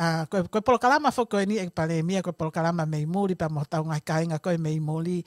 a uh, ko ko kalama fo ko ni e pale mia ko polo kalama me muri pa mota unha en ko me muri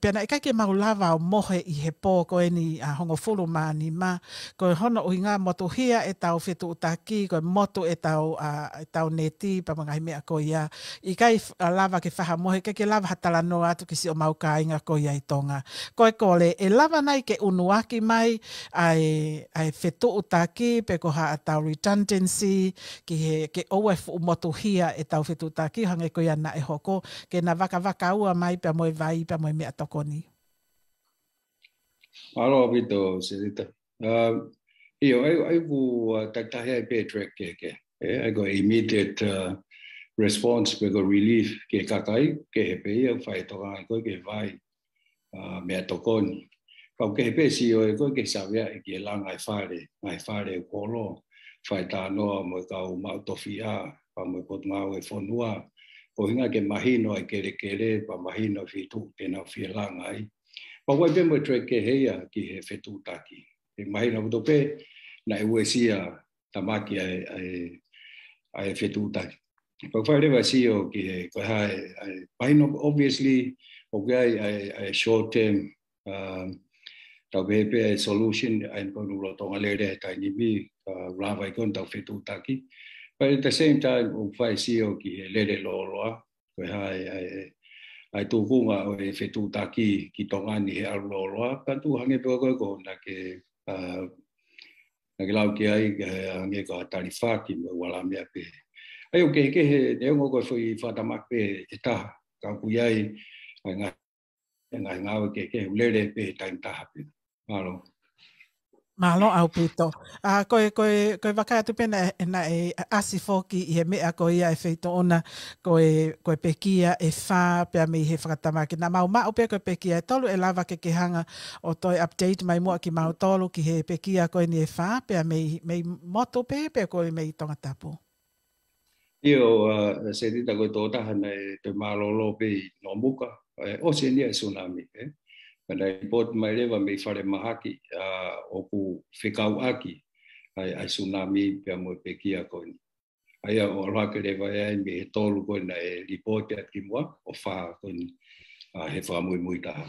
pe na e ka ke maulava o mohe i he po ko ni a hono hongo fulu ma ni ma ko hono o inga moto hia e tau fetu utaki ko moto e tau a uh, tau neti pa manga me ko ia i kai lava ke faha mohe ke ke lava la no to ki si o mau kainga ko ia i tonga ko e kole e lava nai ke unuaki mai ai ai fetu utaki pe ko ha tau redundancy ki he ke owa ua fu umotuhia e, e tau fitu taki hange koe ana e hoko, ke na vaka waka ua mai pia moe vai pia moe mea tokoni. Aro abito, Sirita. Uh, io, ai, ai vu uh, taktahea i pētre ke ke. Eh, ai go immediate uh, response, pe go relief ke kakai, ke he pe ia, whae toka ai koe ke vai uh, mea tokoni. Kau ke he pe si e koe ke savia e ke langa fare whare, ngai whare e fai tā noa mo i kau mautofi a, pa mo i kot e whonua. Ko hinga ke mahino ai kere kere, pa mahino fi tū tēnā whi langa ai. Pa wai pēmo i treke heia ki he whetū taki. E mahino kuto pē, na e uesia tamaki ai, ai, ai whetū taki. Pa whai rewa si o ki he koe hae, pahino obviously, o kia ai, ai, ai short term, um, tau pe pe solution ai ko nu lo tonga le re tai ni bi ra vai kon tau fitu taki but at the same time o fai si o ki le re lo lo ko hai ai ai tu ku nga o fitu taki ki tonga ni he ar lo lo ka tu hange pe ko ko na ke na ke lau ki ai ange ko tari fa ki me wala me pe ai o ke ke he ne ngo ko fo i fa ta mak pe eta ka ku ai ai nga ngā ngā wa ke ke ulele pe tain taha pina. Malo. Malo au pito. Uh, koe, koe, koe waka atu pena e, e na e asi foki i he mea koe ia e feito ona koe, koe pekia e fa pea mei he whakatama ki. Na mau mao pe koe pekia e tolu e lava ke ke hanga o toi update mai mua ki mau tolu ki he pekia koe ni e fa pea mei, mei moto pe pea me i tonga tapu. Io uh, se dita koe tō tahana e te malo pe i no muka. o se ni e tsunami. Eh? kana i bod mai lewa mei whare mahaki uh, o ku whikau aki ai, ai tsunami pia mo pe kia koi ni. Ai a o rake lewa e ai me he tolu koi na e li bod ki mua o wha koi uh, he wha mui mui taha.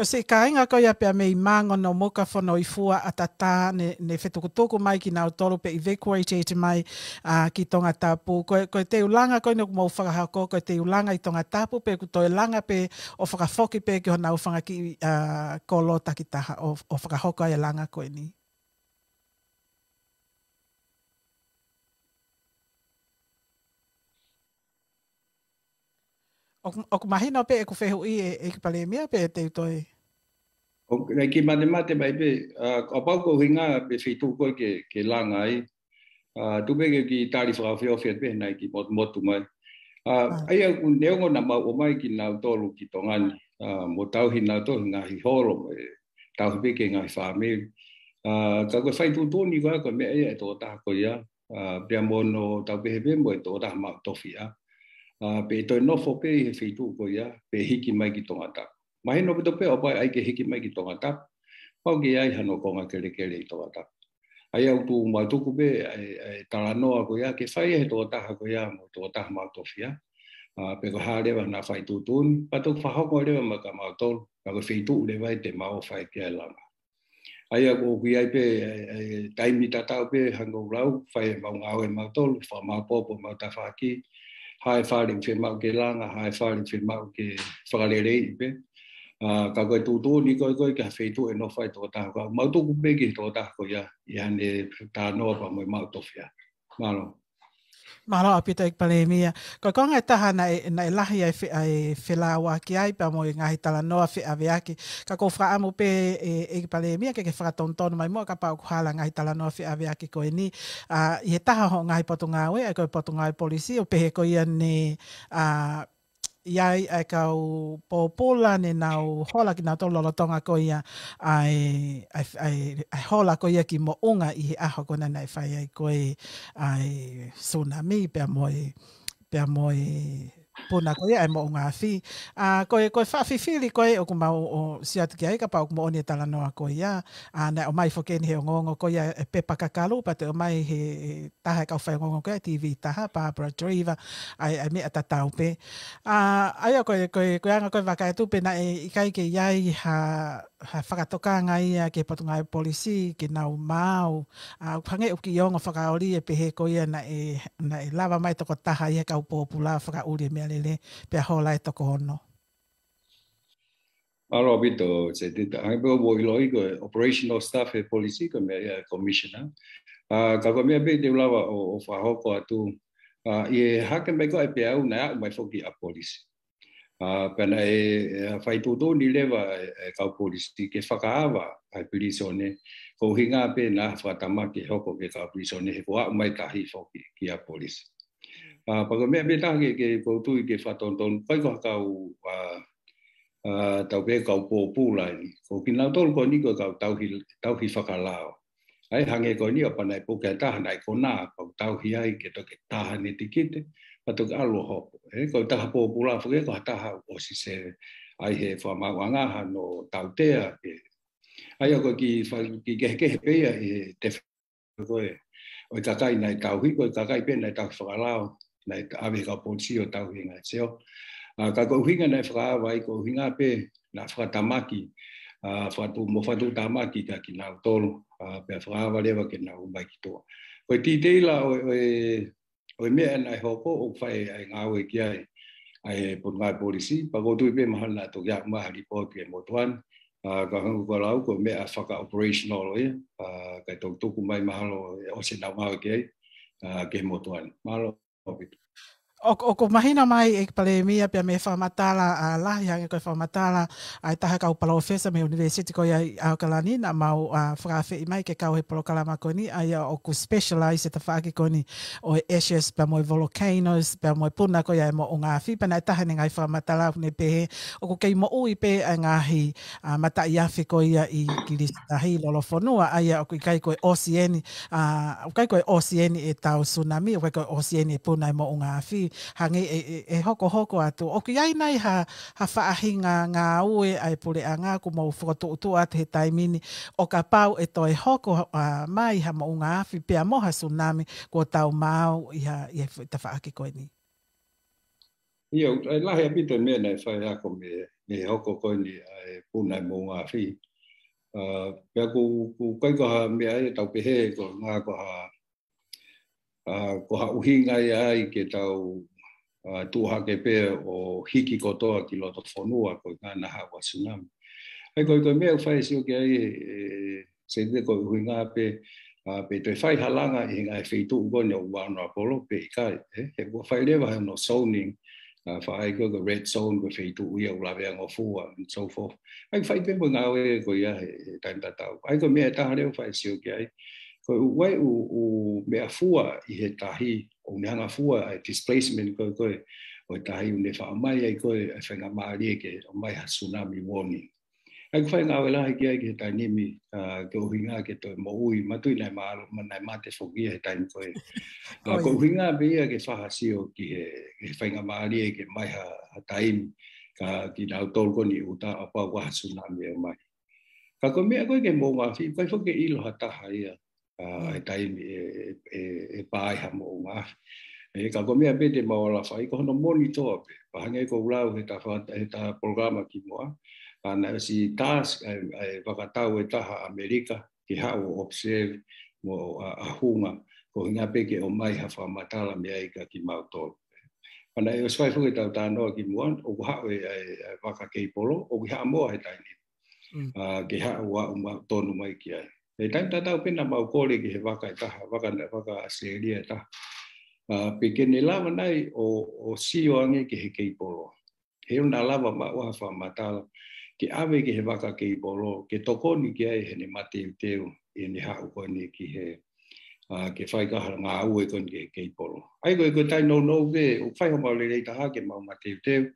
Ka se ka inga koi a pia mei mango no moka whono i fua a ta tā ne, ne whetukutoko mai ki nao tolu pe evacuate e te mai uh, ki tonga tāpu. Ko, ko te ulanga koi no kumau whakahako, ko te ulanga i tonga tāpu pe kutoe langa pe o whakafoki pe ki hona ufanga ki kolo takitaha o, o whakahoko e langa ko ni. o ku mahina pe e ku fehu i e, e ki pale mea pe e te utoi? O e ki mane mate mai be a o pau ko hinga pe fi ko ke, ke langa i, a tu pe ki tari whakawhio fiat pe nai ki motu motu mai. Uh, ah. Ai au neongo na ma o mai ki nau tolu ki tongani, a mo tauhi nau tolu ngahi holo, e, tauhi pe ke ngahi whamiru. Uh, ka koe whai tūtoni wā, koe mea e tō tā koe ia, uh, pia mono tau pehe pe mo to e tō tā mau tofi ia a uh, pe to no fo pe he fe tu ko ya pe hiki mai ki tonga ta ma he no pe to pe obai ai ke hiki mai ki tonga ta pa ge ai hano ko ma kele i tonga ta ai au tu ma tu ku be ai ta no ko ya ke fai he to ta ko ya mo to ta ma to fia a pe ko ha re na fai tu tun pa to fa ho ko re ma ka ma to ka ko fe tu le vai te ma o fai ke ala ai ago ki ai pe taimi tatau pe hango rau fai ma ngau e ma to fa ma popo ma ta fa hai fari te mau ke langa, hai fari te mau ke whakarere i pe. Uh, ka koe tō tō ni koe koe ka whetu e nofai tō tāko. Mau tōku to tō tāko ia, ia ne tā noa pa mō i mau tōwhia. Mano. Mano. Mahalo a pita ikpale mia. Ko ko ngai e taha e, na e, lahi ai whela fe, wa ki ai, pa mo i ngahi tala noa whi a veaki. Ka ko wha amu pe e, e mia, ke ke whakatontono mai mua, ka pa uku hala ngahi tala noa whi a veaki ko e ni. Uh, I he taha ho ngahi potu ngā we, ai koe potu ngā polisi, o pehe ko ia ne... Uh, iai ai kau pōpōla ne nā o hola ki nā tō lolo tonga ko ia ai, ai, ai, ai ko ia ki mo unga i he aho kona nei whai ai koe ai tsunami pia moe pia moe pona koe ai mo unga fi. A uh, koe koe fa fi fi koe o kuma o, o siatu ki ai ka pau kuma onia e tala noa koe ia. A na o mai fokeni he o ngongo koe ia e pepa kakalu pa te o mai he taha e kau fai ngongo koe TV taha pa Barbara Driver ai, ai mea ta tau pe. A uh, ai a koe koe koe anga koe vaka e tupe na i kai ke iai ha ha whakatoka ngā ia ke patu ngā e polisi, ke nau māu. Uh, pange uki iongo whakaori e pehe ko ia na e, na e lava mai toko taha ia ka upo pula whakauri e mea lele pe a hola e toko hono. Aro bito, se tita. Ai bo bo ilo i ko operational staff e polisi ko mea ia commissioner. Uh, ka ko mea bete ulawa o, o whahoko atu. Uh, I e hake mai ko e pe au na mai foki a polisi a uh, pena e, e fai tuto ni leva e, e kau ke whakaawa ai pirisone ko hinga pe na whakatama ke hoko ke kau pirisone he kua mai kahi whoki ki a polisi. Uh, Paka mea me tahi ke koutu i ke whatonton pai kua kau uh, a tau pe kau pōpūla ni. Ko ki nga tolu ko niko kau tauhi, tauhi whakalao. Ai hange ko niko pana e pukea tahanai ko nā kau tauhi ai ke toke tahanai tikite patu ka alo ho e ko taha ha po pula fuke ko ta o si se ai he fo ma wa nga ha no ta te e ai ko ki fa ki ke ke pe e te ko e o ta nai ka hui ko ta kai nai ta fa nai ta ave ka po si o ta hui nai e se ka ko hui nai fa wa ko hui pe na fa ta a fa tu mo fa tu ta ka ki na to a pe fa wa le wa ki na ba ki to ko ti te la e o me ana ho ko o fai ai nga we kia ai e po nga polisi pa go tu be mahal na to ya ma report po ke mo tuan ka ko la ko me a faka operational o a ka tok tok mai mahal e o se na ma e ke a ke mo tuan malo o, o ko mahina mai e pale mia pia me whamatala a uh, lahi hanga koe whamatala a uh, taha kau palo ofesa me university koe i Aokalani na mau a uh, i mai ke kau he polo kalama koni a ia o ku specialise e ta whaake koni o ashes pia moi volcanoes pia moi puna koe ia e mo o ngā whipa na e taha ni ngai whamatala ne pehe o ko kei mo ui pe a ngā hi uh, mata i awhi koe ia i kiristahi lolo whanua a ia o ku kai koe osieni uh, o kai koe osieni e tau tsunami o kai koe osieni e puna e mo o ngā whi hangi e, e, e hoko hoko atu. O ki ai nai ha, ha whaahinga ngā ue ai pule a ngā kumau whakatuutu a te taimini o ka pau e toi hoko uh, mai ha maunga afi pia moha tsunami kua tau māu i ha i ta whaaki koe ni. Ia, ai e lahi a pita mea nei whai ako me, me hoko koe ni ai e pūnai maunga afi. Uh, pia ku, ku kaikoha mea e tau pehe ko ngā koha Uh, à, ko hauhinga e ai ke tau uh, tūhake pē o hiki kotoa ki loto whanua ko ngā naha wa tsunami. Ai koe koe mea whai sio ke ai e, se te koe hui ngā pē uh, pe te whai halanga i ngā e whetu ugo ni o wāna apolo pē i kai. He kua whai lewa he no zoning uh, whaai koe koe red zone koe whetu ui au lawe ango fua and so forth. Ai whai pē mo ngā oe koe ia he, ta taimatau. Ai koe mea taha reo whai sio ke ai. Ko wai u, u mea fua i he tahi, o neanga fua a e displacement koe koe, o e tahi une wha amai ai koe e whenga maari e ke o mai ha tsunami warning. Ai kwhai ngā wela hei kia ke tai nimi uh, ke uhinga ke toi mo ui, matu i nai maalo, ma nai mate whokia e he tai ni koe. Uh, ko uhinga be ia ke wha hasio ki he, he whenga maari e ke mai ha, ha ka ki nau tolko ni uta a pa waha tsunami e mai. Ka ko mea koe ke mō ngā whi, kai whoke ilo ha taha ia uh, e tai e, e, e, e pāi ha mō ngā. E ka ko mea bete mā wala whai, ko no moni toa pa hangei ko ulau he ta, he ta programa ki moa, ana si tas e, vakatau eta e taha Amerika, ki hao observe mo a, a hunga, ko hinga peke o mai ha fa wha matala mea ka ki to tolu. Ana e swai fuke tau tā noa ki moa, o ku e, e, e polo, o ki hao moa he tai ni. Mm. Uh, o hao to no mai ki ai e tai tai tau pina mau kore ki he waka i taha, waka, waka asiria i taha. Uh, Pe lava nai o, o sio ange ki he kei polo. He una lava ma oha wha matala, ki awe ki he waka kei polo, ke tokoni ki ai he ne mate i teo, i e ne hau koni ki he, uh, ke whai kahara ngā au e koni ki he kei polo. Ai koe koe tai nou nou ve, o whai hama le rei taha ke mau mate i teo,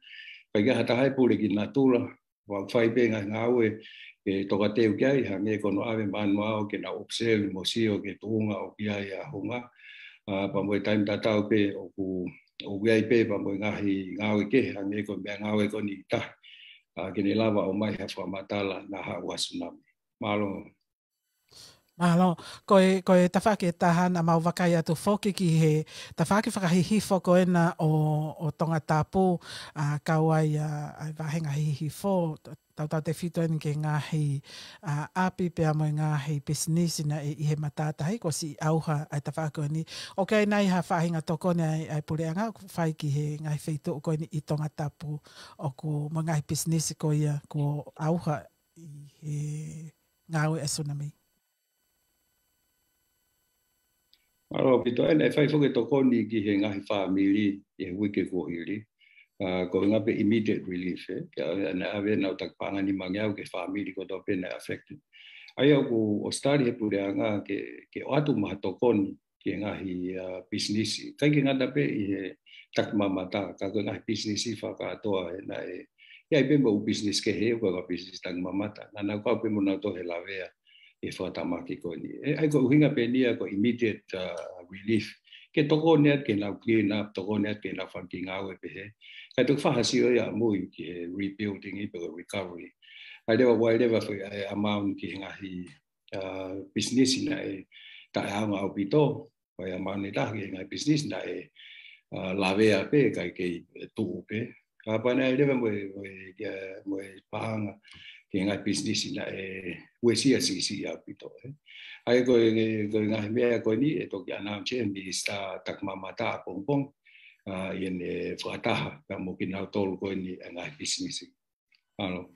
pai kaha tahai e pūre ki nga tūra, wa whai pē ngā au e, ke toka teu ki ai, ha me kono ave manua o ke na upsel, mo sio ke tuunga o ki ai a hunga. Uh, pa mwe taim tatau pe o ku o ki ai pe pa mwe ngahi ngawe ke, ha me kono mea ngawe koni i ta. Uh, Kini lava o mai hafu a matala na hawa tsunami. Malo. Mahalo, koe, koe tawhake tahana mau wakai atu fōke ki he, tawhake hi fo ko ena o, o tonga tāpū, uh, kawai uh, hi hihi fō, tau tau te whito ni ke ngāhi uh, api pe amoi ngāhi pesinisi na i, e i he matātahi ko si auha ai ta whakua ni. Ok, nei ha whahinga toko ni ai, ai anga, whai ki he ngāhi whito o koini i tonga tapu o ko mo ngāhi pesinisi ko ia ko auha i he ngāwe a tsunami. Aro, pito ai nei whai whuke ni ki he ngāhi whamiri i he wike kuhiri uh, ah, going up immediate relief eh ya na ave na tak pana ni mangi au ke family ko to pena affected ai au ko o study pu re anga ke ke o atu ma to kon ke nga hi uh, business kai ke nga da pe i tak ma mata ka ko nga business fa ka to ai na e ya i pe mo business ke he ko business tak ma mata na na ko pe mo na to he la vea e fa ta ma ki ko ni e, ai ko hinga pe ni ko immediate uh, ah, relief ke toko ne ke na clean up toko ne ke na fucking out e pe he ka to fa hasi o ya mo i ke rebuilding i pe recovery i never why never for a amount ki nga hi uh business i na ta ha ma o pito pa ya man ta ki nga business na e la ve a pe ka ke tu pe ka pa na i never mo mo ya mo pa e ngai bisnisi na e wesi a sisi a pito. Eh. Ai koe koe ngai mea koe ni e toki anam che ni sa takma mata a pongpong i ene whakataha ka mokina tolu koe ni e ngai bisnisi. Ano. Ano.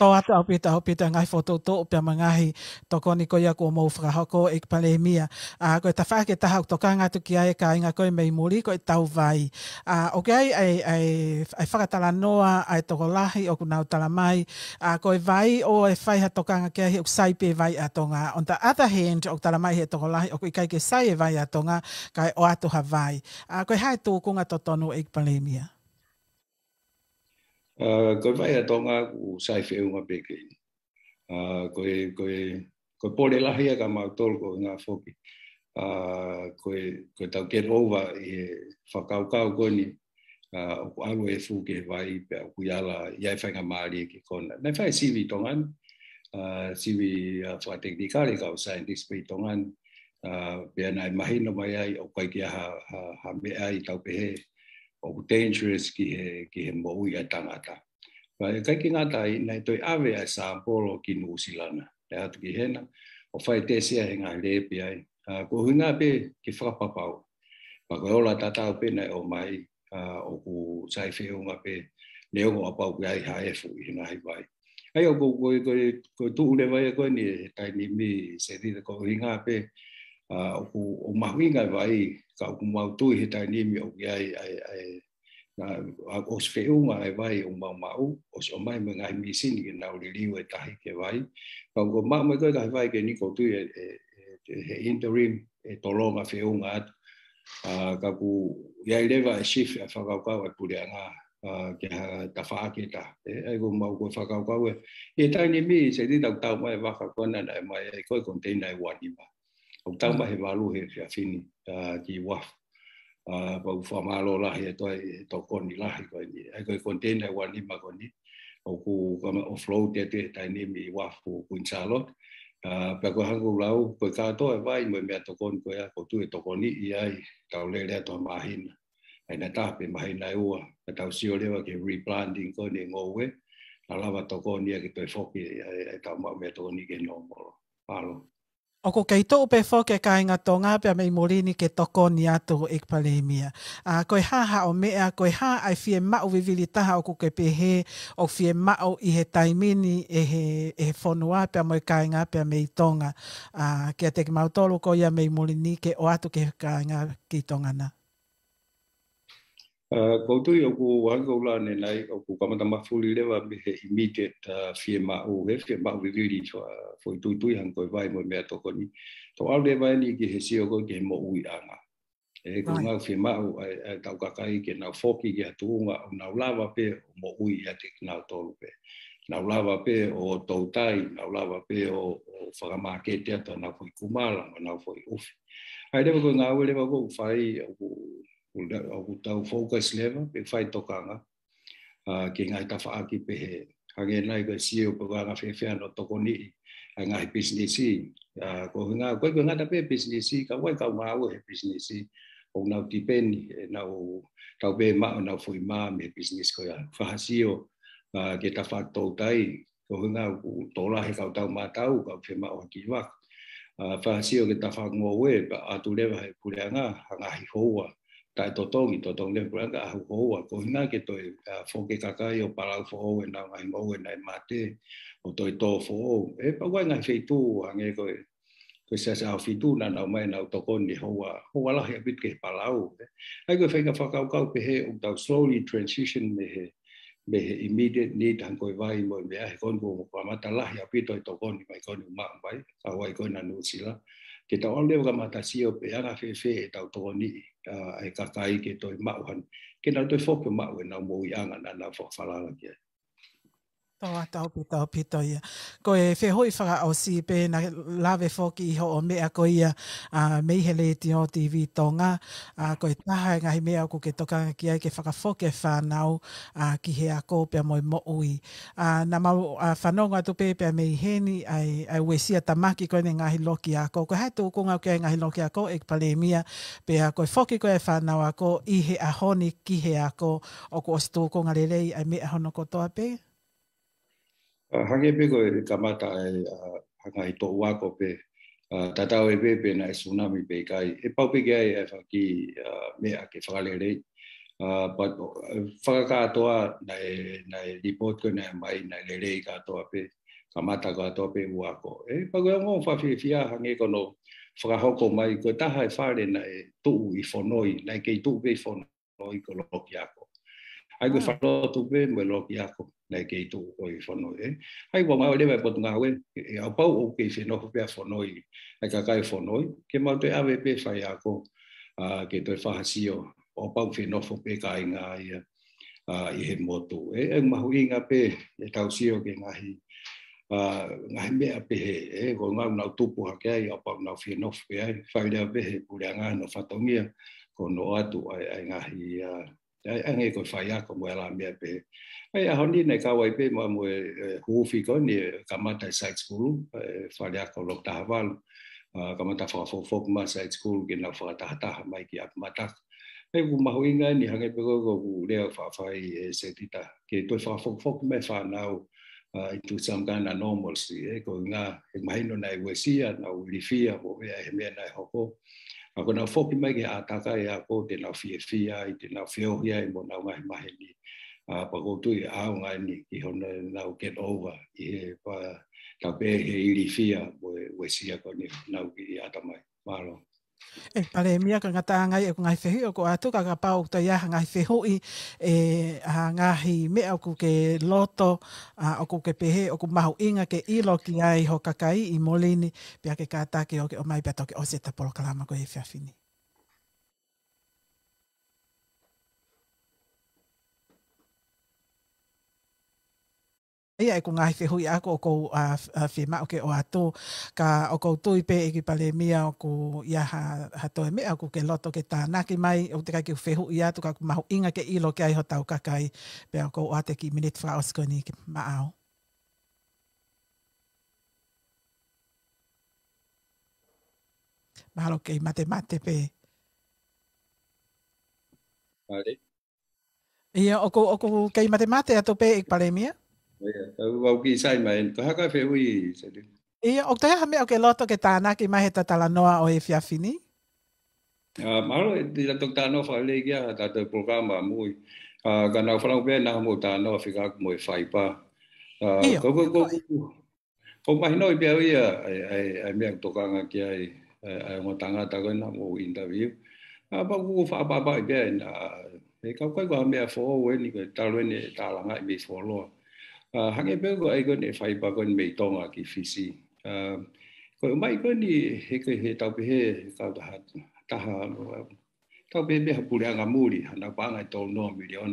Tō ata au pita o pita ngai whotou o upea mangahi tō koni koia kua mou whakahoko e kipale e mia. Uh, koe ta whake taha tō ka ngatu ki ae ka inga koe mei muri koe tau vai. Uh, ok, ai, ai, ai whakatala noa, ai tō lahi o kunau tala mai. Uh, koe vai o e whai ha tō ka ngā kia sai pē vai a tō ngā. On the other hand, o tala mai he tō lahi o kui kai ke sai e vai a tō ngā kai o atu ha vai. Uh, koe hae tō kunga tō tonu e kipale e mia ko vai ato nga u sai fe unga peke a ko ko ko pole la hia ka ma tol ko nga foki a ko ko ta ke rova e fa kau kau ko ni a ko alo e fu ke vai pe ku ya la ya fa nga ma ri ke ko na fa si vi to ngan si vi a fa te di ka sa ka sai di spe to ngan a pe na mai no mai ai o kai ha ha ha me ai tau pe he o dangerous ki he, ki he mohu ia tangata. Ka e kaiki ngata i nei toi awe ai sā polo ki New te atu ki hena, o whai te sea he ngā lepi ai. Uh, ko hunga pe ki whakapapau, ma ko eola tatau nei o mai uh, o ku sai whiunga pe leo a apau ki ai ha i hena hi vai. Ai o ko, ko, ko, ko tuu ne e koe ni e tai ni mi se dita ko hunga pe, uh, o, o mahuinga vai ka o kumau tui he tai nimi o ki ai ai ai na o se feunga ai vai o mau mau o se o mai me ngai misini ni nau li liu e tahi ke vai ka o mau me koe kai vai ke niko tui e, e, e, he interim e tolonga feunga atu uh, ka ku ya lewa e shift a e whakaukau e pule anga uh, ke ha ta e ai ko mau koe whakaukau e e tai mi se ni tau tau mai waka kona na e mai e koe konteina e wanima au tamba ah. he walu he fia fini a ki waf a ba u fa malo la he to e to kon ni la he ko ni e ko contene wa ni au ku kama o flow te te tai ni mi waf ku kun chalo a pe ko hangu la u ko to e vai mo me to kon ko ya ko tu e to koni i ai ta le le to ma ai na ta pe ma hin ai e u ta ta ke replanting ko ni ngowe. we la lava koni ki to e foki e ta ma me to ni ke no mo O ko kei tō pe fō ke kāinga tō ngā pia mei morini ke toko ni atu e kpalemia. Uh, koe hāha o mea, koe hā ai fie mau vivili taha o ko ke pehe o fie mau i he taimini e he, e he whonua pia moe kāinga pia mei tonga. Uh, kia teki mautolo ko ia mei morini ke o atu ke kāinga ki tonga ko tu yo ku wa la ne nai o ku ka mata ma fuli le wa be immediate fie ma o he fie ma wi wi so fo tu tu han vai mo me to ni to au le vai ki he si o ko ki mo ui anga e ko ngau fie ma o ta ka kai ke na foki ki atu nga o na la wa pe mo ui ya te na to pe na la pe o to tai na pe o fa ma ke te ta na ko kumala na fo ufi ai le ko ngau le ko fai o tau focus lewa pe fai tokanga uh, ke ngai tawha aki pe he hange nai ka si o pwanga fe fe ano toko ni a ngai business i uh, ko hinga ko ko ngata pe business i ka wai ka ma o he business i o na o tipen e na o tau pe ma na foi ma me business ko ya fa si o uh, ke tawha tau tai ko hinga tola he ka tau ma tau ka fe ma o ki wa Uh, ah, whaasio ke tawha ngō we, atu lewa he pureanga, hanga hi hoa, tai to togi to tong le ho wa ko hina ke to e fo ke ka ka yo para fo o na ngai mo e nai mate o to to fo o e pa wa ngai fe tu a nge ko e ko sa sa fi tu na na ma na to ko ni ho wa ho wa la he bit ke pa la e ai ko fe ka fa ka ka pe he o ta slowly transition me he me he immediate need han ko vai mo me a he kon bo ko ma ta la he bit to ko ni mai ko ni ma bai ka wa ko na nu sila ke ta ole ga mata si o pe ara fe fe ta to ni ai ka kai ke to ma ke na to fo ke ma na mo yanga na na fo fala ke Tō a tau pita o ia. Ko e whehoi whaka o si pe na lawe whoki iho o mea ko ia a uh, meihele e tino TV tonga. Uh, ko e taha e ngahi mea ko ke toka ki ai ke whaka whoke whanau uh, ki he a ko pia moi mo ui. Uh, na mau uh, whanonga tu pe pia meiheni ai, ai ue sia tamaki ko e ngahi loki a ko. Ko hai tu kunga ke ngahi loki a ko e pale mia pia ko e whoki ko e whanau a ko i he a honi ki he a ko. O ko o stu kunga lelei ai mea hono kotoa pia. Ah, hange pe ko e kamata e hanga i tōua ko pe ah, tatau e pe na e tsunami pe i kai. E pau pe kia e e whaki mea ke whakalere i. Eh, Whakakātoa na e na e report ko na e mai na e lere i kātoa pe kamata kātoa pe ua ko. E pau e ngon whawhiwhia hange ko no whakahoko mai ko taha e whare na e tuu i whonoi na e kei tuu pe i whonoi ko lo ako. Ai ko falo ah. tu pe mo lo ki ako na ke tu oi i fono eh? e. Ai wa mai le mai potunga we e au pau o ke se no pe a fono i. Ai ka kai fono i ke ma te ave pe fa ako, ko ke te fa ha pau fe no pe kai nga i i he motu. E e ma inga pe e tau sio ke ngahi, hi a nga he mea pe he e ko nga nau tupu ha ke ai a pau nau fi no pe ai fa le ave he pu le no fa ko no atu ai ai nga hi ai ange ko fai ya ko mwela mbe pe ai a honi ne ka pe mo mo e, hufi ko ni e, kamata mata site school fai e, ya ko lok ta kamata ka mata fa fo fo school ke na fa ta ta mai ki ap mata pe bu ma hui ni hange pe ko ko u le fa e se tita ke to fa fo fo me fa nao u i tu sam kind of normalcy e ko nga e mai no wesia na ulifia, lifia bo he me nai hoko a ko na foki mai ke ataka e a ko te na fie fia i te na feo hia i mo nau unga he mahe ni a pa ko tui a unga ni ki hona na u get over i he pa ta pe he iri fia we, we sia ko ni ki i ata mai maro E pare mia ka ngata ngai e ko ngai sehi o ko atu ka ka pau ta ya ngai sehu i e a ngahi me o ku ke loto a o ku ke pehe o ku mahu inga ke i lo ki ai ho kakai i molini pia ke kata ke o ke o mai pia toke o se ta polo ma ko e fia fini. ia e ku ngahi te hui ako o kou uh, uh, o ke o ato ka o ko tui pe e ki pale mia o ku ia ha, ha to me o ku ke loto ke tānaki mai o te kai ki whehu ia tu ka ku mahu inga ke ilo ke aiho tau kakai pe o kou ate ki minit fra osko ni ki maao. Mahalo kei mate mate pe. Mare. Ia, oko, oko, kei mate mate ato pe e ik pale mia? wau à? ừ, ki sai mai to haka fe ui se du ia o te ha me o ke loto ke tāna ki mai ta tatala noa o e fiafini à, Uh, maro di la tok tano fa le gia ta te programa mui uh, ga na fa be na mo tano fi ga mo fai pa uh, ko ko ko ko mai noi be ia ai ai ai me to ka nga kia ai ai mo tanga ta ko na mo interview a à, ba ku fa ba ba be na e ka ko ga me fo we ni ko ta lo ni ta la nga mi fo lo hange be go ai go ne fai ba go me tonga ki fisi ko mai go ni he ke he tau be he ka da ha ta ha tau be be ha pu nga muri ha na ba nga to no million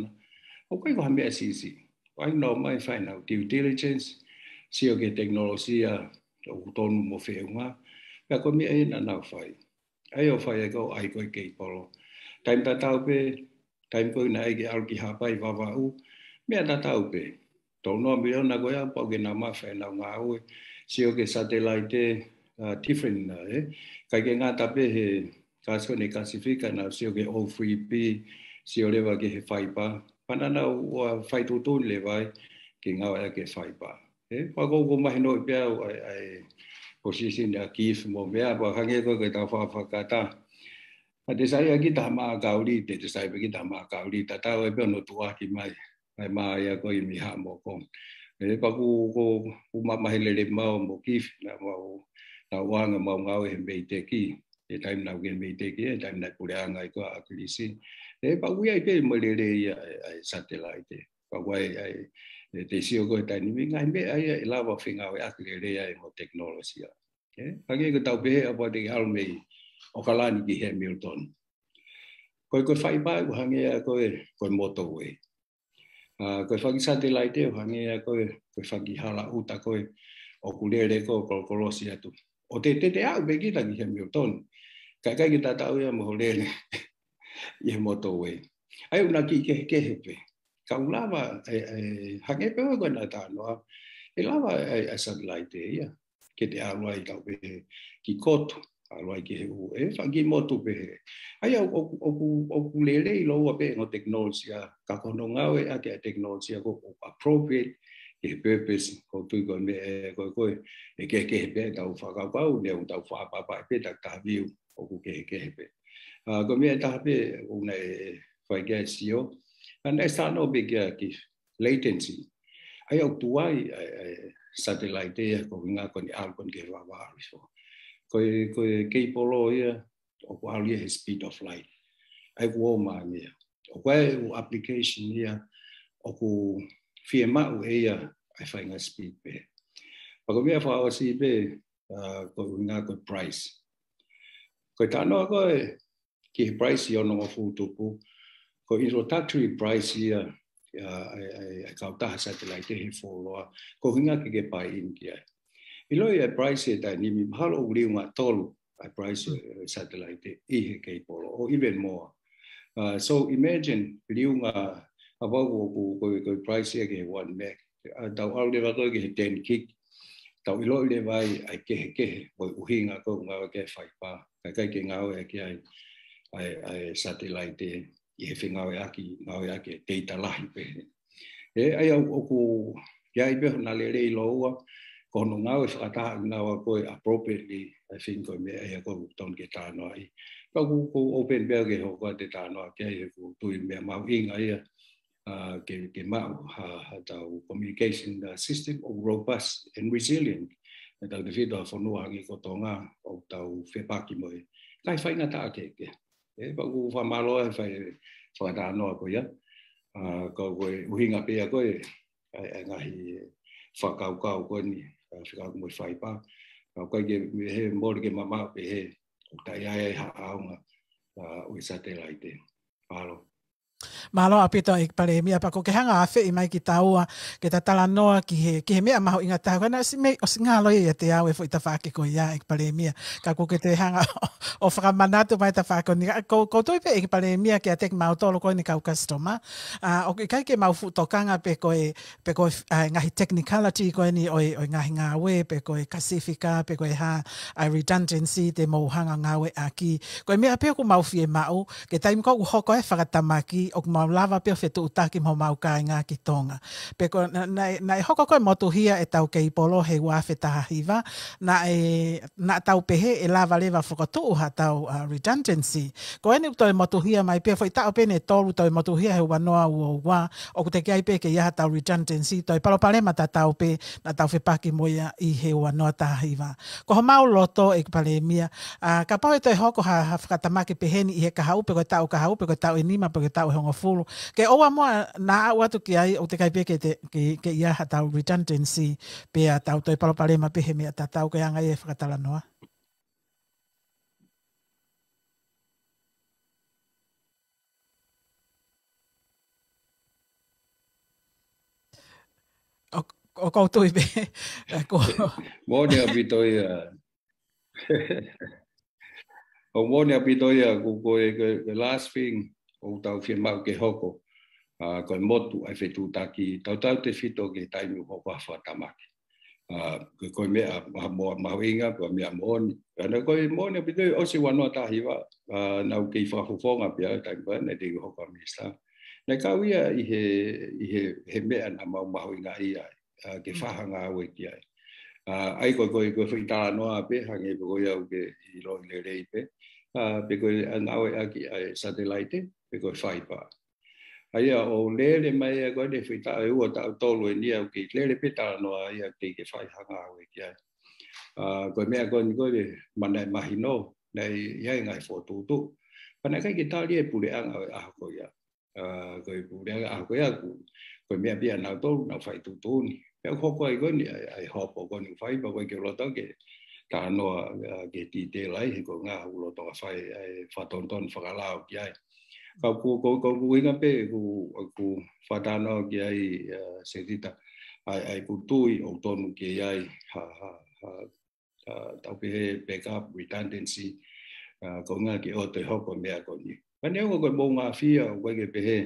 o ko go ha me sisi ai no mai fai na due diligence si o ke teknologia o to no mo fe nga ka ko mi ai na na fai ai o fai go ai go ke polo time ta tau be time ko na ai ke ar ki ha pai va va u me ta tau be tō noa mira na koe a pau ke nā mā whenau ngā oe. Sio ke satellite cái uh, different na uh, e. Eh? Kai ke ngā tape he kāsua ne cái nào siêu ke all 3 p siêu sio lewa ke he whaipa. Panana ua whai tūtūn lewa ke cái wea ke whaipa. E, pā kō kō mahi noi pia ai, ai posisi ni a kif mō mea, pā hange koe koe tā whawhakata. A te sai a ki tā mā kauri, te te sai pe ki tā mā kauri, tā tā oe pia no tuaki mai mai ya ko mi ha mo ko e pa ku ko ku ma ma hele le ma mo ki na ma o na wa nga ma nga o he me te ki e time na gen me te ki e time na ku le nga ko a ki si e pa ku ya pe mo le le ya satellite pa ku ya e te si o ko ta ni nga me ai la wa fi nga o a ki le ya mo technology ya e pa ki ko ta pe a pa te hal me o kala ni ki he Milton ko ko fai ba ko hange ko motorway ko koe whaki sa te lai te o hangi a koe, koe whaki hala uta ko o kulere ko o kolokorosi atu. O te te te au beki tangi he mio tonu. Kai kai ki tatau ia moho lele i he moto wei. Ai una ki ke ke he pe. Ka un lava e, e, hake pe o na ta noa. E lava e, e, e sa te lai te ia. Ke te alua i tau pe ki koto alo ai ki he u e fa ki motu pe he ai au au au lele i loa pe no technology a ka ko no nga we a ke a ko appropriate ke purpose ko tu ko me e, ko ko e, e ke ke pe ka u fa ne u ta fa pa pa e pe ta ka viu o ku ke ke pe a ko me ta pe u e fa ke si yo and i start no big ki latency ai au tu ai satellite e ko nga ko ni al ke va koe, koe kei polo ia, o kua alia he speed of light. Ai kua o maa ia. O kua e u application ia, o ku fie mau e ia, ai whai ngai speed pe. Pako mea whaawa si pe, uh, koe u ngā koe price. Koe tānoa koe, ki he price i ono mafu tupu, ko i ro tatui price ia, ai kautaha satellite he whoroa, ko hinga ke ke pai in ki ai. I loi a price e tai nimi mahalo uri unga tolu a price uh, satellite e i he kei polo, o even more. Uh, so imagine uri unga avau o ku koe koe price e ke one meg. Uh, tau au lewa koe ke ten kick. Tau i loi lewa ai kehe kehe koe uhi ngā koe unga o ke whai pā. Kai kai ke ngāo e ke ai, satellite e i hewhi ngāo aki, ngāo e aki e teita lahi pehe. E ai au o ku, ia i beho nā lere i loa, kono ngau fa ta ngau ko appropriately i think ko me ai ko don get ta no ai ko ko open bell ke ho ko de ta no ke ai ko tu i me ma in ai a ke ke ma ha ha ta communication uh, system of robust and resilient e ta de vida fo no ai ko to nga o ta u fe pa ki mo e kai fa ina ta ke ke e ba ku fa ma lo fa fa ta no ko ya a ko ko u hinga pe ko e ai ngahi whakaukau koe ni, fika mo e fai pa ka kai ge he mor mama pe he ta ya ha au ma te lai te pa Mahalo a pito e pare mia pa ko ke hanga a fe i mai ki taua ke ta tala noa ki he, ki he mea maho inga taha kona si mei o si ngā loe ia te au e fo i ta whaake ko ia e pare mia ka ko ke te hanga o, whakamanatu mai ta whaake ni ko, ko tui pe e pare mia ke a teki mao tolo ko ni kau customer a o ke kai ke mau futokanga pe ko e pe ko e ngahi technicality ko e ni o, e, o e ngahi ngā we pe ko e kasifika pe ko e ha a redundancy te mou hanga ngā we a ki ko e mea pe ko mau fie mau ke taimiko u hoko e whakatamaki o ma lava pe fe tu ta ki ma ki tonga pe ko na na e ho mo tu hia e tau ke polo he wa fe hiva na e, na tau pe e lava leva fo ko tau uh, redundancy ko ene to mo tu hia mai pe fo ta o pe ne to lu tu hia he wa no au o ku te ki pe ke ya tau redundancy to e palo pale ma ta tau pe na tau fe pa ki mo i he wa no ta hiva ko ho ma loto e pale mia uh, ka pa e to e ho ko ha ha fa i he ka ha u ko tau ka ha u ko tau e ni ma pe ko tau he hongo fulu. Ke oa moa na au atu ki ai o te kai peke te, ki, ke ia ha tau redundancy pe a tau toi palopalema pehe mea ta tau ke anga e whakatala noa. o koutou i be. ko... Mōne api toi a... o mōne api toi a ku koe ke last thing o tau fie mau ke hoko a uh, ko motu e fetu taki tau tau te fito ke tai mu ho wa fa uh, ko ko me a ma mo ma winga ko me a mon ana ko e mon e pito o si wa uh, na u ke fa nga pia ta ba ne te ho ka mi sta ne ka i he i he he me a na ma ma winga i a uh, ke fa hanga e ki a uh, ai ko ko ko fi ta no pe ha ke ko ya u ke i lo le re i pe uh, pe ko a na o e satellite pe koe whaipa. Aia o lele mai e koe ne whita e ua tau tolu e nia ki lele pitara noa ia ki ke whaihanga au e kia. Koe mea koe ni koe manai mahi no, nei iai ngai whotutu. Pana kai ki tau lia pule anga e aho koe ia. Koe pule anga aho koe ia koe mea pia nau tolu nau whaitutu ni. Pea koko ai koe ni à, ai hopo koe ni whaipa koe ke lota ke tānoa ke tī tēlai he koe ngā ulo toka whai whatonton whakalao ki ai ka ku ko ko ku ina pe ku ku fatana ki ai eh, sentita ai ai ku tui o tonu ki ai ha ha ha tau ki he backup redundancy ah, ko nga ki o te hoko mea ko ni ka ne ko mo nga fia o ke pe he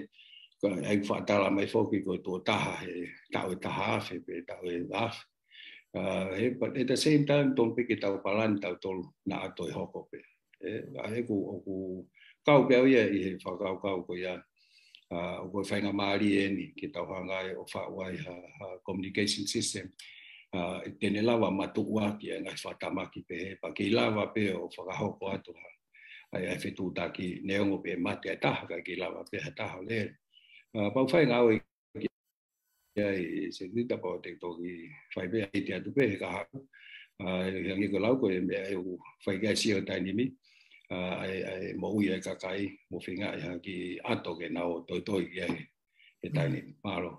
ka ai fatala mai foki ko to taha he tau e taha fe pe tau e laf ah, he but at the same time don't pick it up palan tau tolu na atoi hoko pe eh, e ai ku ku kau ke oia i he fa kau kau ko ia a uh, ko fainga mari e ni ke tau hanga e o fa wai ha, ha communication system a uh, tene lava matu wa ki e ngai fata maki pe he pa ke lava pe o fa kau ko atu ha ai e fetu ta ki ne ngo pe mate ta ha ka ke lava pe ha ta ha le a uh, pa fainga oi e ya i se ni ta po te to ki fai pe ai te atu pe ka ha a uh, e ngi ko lau ko e me ai u fai ga si o ta ni mi ai ai mo ui ai kakai mo finga ia ki ato ke nao toi toi ia e tani paro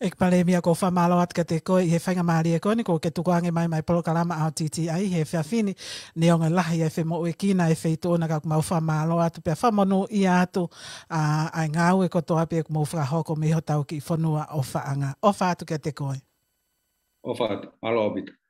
e pale mia ko fa malo at kate ko e fainga mari e ko ni ko ke tu kwange mai mai polo kalama a titi ai he fa fini ne onga la ia fe mo e kina e fe to na ka ma fa malo at pe fa mono ia to a ai nga we ko to ape ko mo fra ho ko me ho tau ki fo no a anga ofa fa at kate ko o malo bit